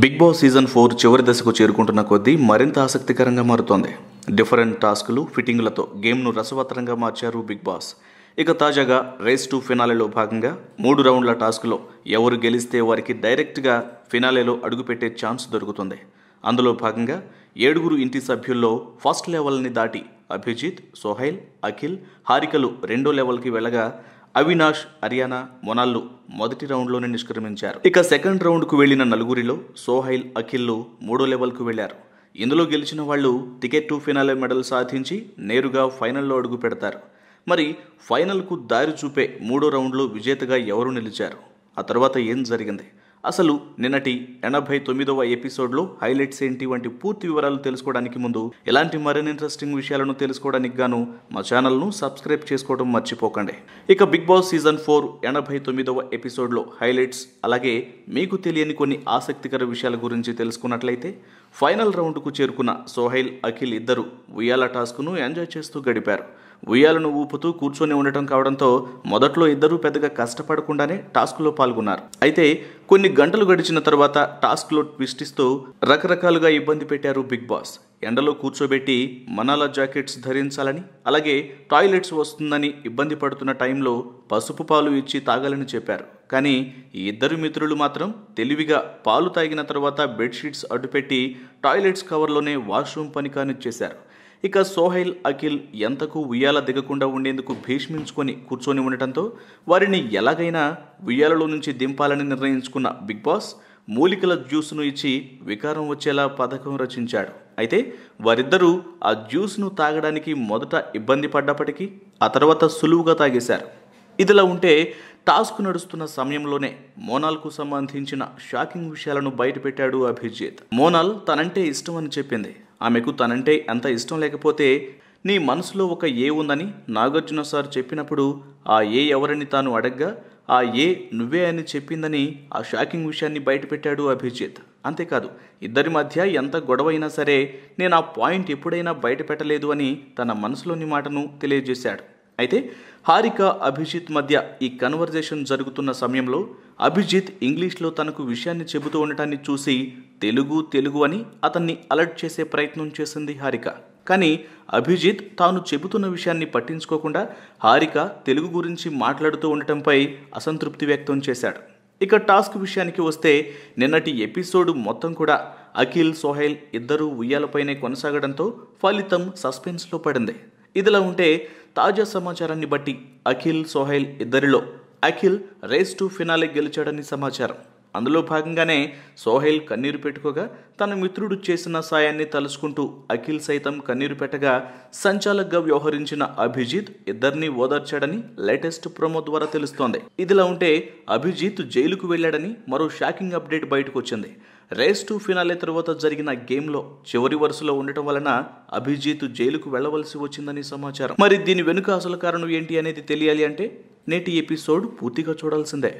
big boss season four చివరి దశకు చేరుకుంటున్న కొద్దీ మరింత ఆసక్తికరంగా మారుతోంది డిఫరెంట్ టాస్కులు ఫిట్టింగ్లతో గేమ్ను రసవత్తరంగా మార్చారు బిగ్ బాస్ ఇక తాజాగా రేస్ టు ఫినాలేలో భాగంగా మూడు రౌండ్ల టాస్క్లో ఎవరు గెలిస్తే వారికి డైరెక్ట్గా ఫినాలేలో అడుగుపెట్టే ఛాన్స్ దొరుకుతుంది అందులో భాగంగా ఏడుగురు ఇంటి సభ్యుల్లో ఫస్ట్ లెవెల్ని దాటి అభిజిత్ సోహైల్ అఖిల్ హారికలు రెండో లెవెల్కి వెళ్ళగా అవినాష్ హర్యానా మొనాల్లు మొదటి రౌండ్లోనే నిష్క్రమించారు ఇక సెకండ్ రౌండ్కు వెళ్లిన నలుగురిలో సోహైల్ అఖిల్లు మూడో లెవెల్కు వెళ్లారు ఇందులో గెలిచిన వాళ్ళు టికెట్ టు ఫినాలే మెడల్ సాధించి నేరుగా ఫైనల్లో అడుగు పెడతారు మరి ఫైనల్కు దారి చూపే మూడో రౌండ్లో విజేతగా ఎవరు నిలిచారు ఆ తర్వాత ఏం జరిగింది అసలు నిన్నటి ఎనభై తొమ్మిదవ ఎపిసోడ్లో హైలైట్స్ ఏంటి వంటి పూర్తి వివరాలు తెలుసుకోవడానికి ముందు ఇలాంటి మరిన్ని ఇంట్రెస్టింగ్ విషయాలను తెలుసుకోవడానికి గాను మా ఛానల్ను సబ్స్క్రైబ్ చేసుకోవడం మర్చిపోకండి ఇక బిగ్ బాస్ సీజన్ ఫోర్ ఎనభై తొమ్మిదవ ఎపిసోడ్లో హైలైట్స్ అలాగే మీకు తెలియని కొన్ని ఆసక్తికర విషయాల గురించి తెలుసుకున్నట్లయితే ఫైనల్ రౌండ్కు చేరుకున్న సోహైల్ అఖిల్ ఇద్దరు ఉయ్యాల టాస్క్ను ఎంజాయ్ చేస్తూ గడిపారు ఉయ్యాలను ఊపుతూ కూర్చొని ఉండటం కావడంతో మొదట్లో ఇద్దరూ పెద్దగా కష్టపడకుండానే టాస్క్లో పాల్గొన్నారు అయితే కొన్ని గంటలు గడిచిన తర్వాత టాస్క్లో ట్విస్టిస్తూ రకరకాలుగా ఇబ్బంది పెట్టారు బిగ్ బాస్ ఎండలో కూర్చోబెట్టి మనాల జాకెట్స్ ధరించాలని అలాగే టాయిలెట్స్ వస్తుందని ఇబ్బంది పడుతున్న టైంలో పసుపు పాలు ఇచ్చి తాగాలని చెప్పారు కానీ ఈ ఇద్దరు మిత్రులు మాత్రం తెలివిగా పాలు తాగిన తర్వాత బెడ్షీట్స్ అడ్డుపెట్టి టాయిలెట్స్ కవర్లోనే వాష్రూమ్ పని కానిచ్చేశారు ఇక సోహైల్ అఖిల్ ఎంతకు ఉయ్యాల దిగకుండా ఉండేందుకు భీష్మించుకొని కూర్చొని ఉండటంతో వారిని ఎలాగైనా ఉయ్యాలలో నుంచి దింపాలని నిర్ణయించుకున్న బిగ్ బాస్ మూలికల జ్యూస్ను ఇచ్చి వికారం వచ్చేలా పథకం రచించాడు అయితే వారిద్దరూ ఆ జ్యూస్ను తాగడానికి మొదట ఇబ్బంది పడ్డప్పటికీ ఆ తర్వాత సులువుగా తాగేశారు ఇదిలా ఉంటే టాస్క్ నడుస్తున్న సమయంలోనే మోనాల్కు సంబంధించిన షాకింగ్ విషయాలను బయటపెట్టాడు అభిజిత్ మోనాల్ తనంటే ఇష్టం అని చెప్పింది ఆమెకు తనంటే అంత ఇష్టం లేకపోతే నీ మనసులో ఒక ఏ ఉందని నాగార్జున సార్ చెప్పినప్పుడు ఆ ఏ ఎవరని తాను అడగ్గా ఆ ఏ నువ్వే అని చెప్పిందని ఆ షాకింగ్ విషయాన్ని బయటపెట్టాడు అభిజిత్ అంతేకాదు ఇద్దరి మధ్య ఎంత గొడవైనా సరే నేను ఆ పాయింట్ ఎప్పుడైనా బయట పెట్టలేదు అని తన మనసులోని మాటను తెలియజేశాడు అయితే హారిక అభిజిత్ మధ్య ఈ కన్వర్జేషన్ జరుగుతున్న సమయంలో అభిజిత్ ఇంగ్లీష్లో తనకు విషయాన్ని చెబుతూ ఉండటాన్ని చూసి తెలుగు తెలుగు అని అతన్ని అలర్ట్ చేసే ప్రయత్నం చేసింది హారిక కానీ అభిజిత్ తాను చెబుతున్న విషయాన్ని పట్టించుకోకుండా హారిక తెలుగు గురించి మాట్లాడుతూ ఉండటంపై అసంతృప్తి వ్యక్తం చేశాడు ఇక టాస్క్ విషయానికి వస్తే నిన్నటి ఎపిసోడ్ మొత్తం కూడా అఖిల్ సోహైల్ ఇద్దరూ ఉయ్యాలపైనే కొనసాగడంతో ఫలితం సస్పెన్స్లో పడింది ఇదిలా ఉంటే తాజా సమాచారాన్ని బట్టి అఖిల్ సోహైల్ ఇద్దరిలో అఖిల్ రేస్ టు ఫినాలే గెలిచాడని సమాచారం అందులో భాగంగానే సోహైల్ కన్నీరు పెట్టుకోగా తన మిత్రుడు చేసిన సాయాన్ని తలుసుకుంటూ అఖిల్ సైతం కన్నీరు పెట్టగా సంచాలకగా వ్యవహరించిన అభిజిత్ ఇద్దరిని ఓదార్చాడని లేటెస్ట్ ప్రోమో ద్వారా తెలుస్తోంది ఇదిలా ఉంటే అభిజిత్ జైలుకు వెళ్ళాడని మరో షాకింగ్ అప్డేట్ బయటకు వచ్చింది రేస్ టు ఫినాలే తర్వాత జరిగిన గేమ్లో చివరి వరుసలో ఉండటం వలన అభిజిత్ జైలుకు వెళ్లవలసి వచ్చిందని సమాచారం మరి దీని వెనుక అసలు కారణం ఏంటి అనేది తెలియాలి అంటే నేటి ఎపిసోడ్ పూర్తిగా చూడాల్సిందే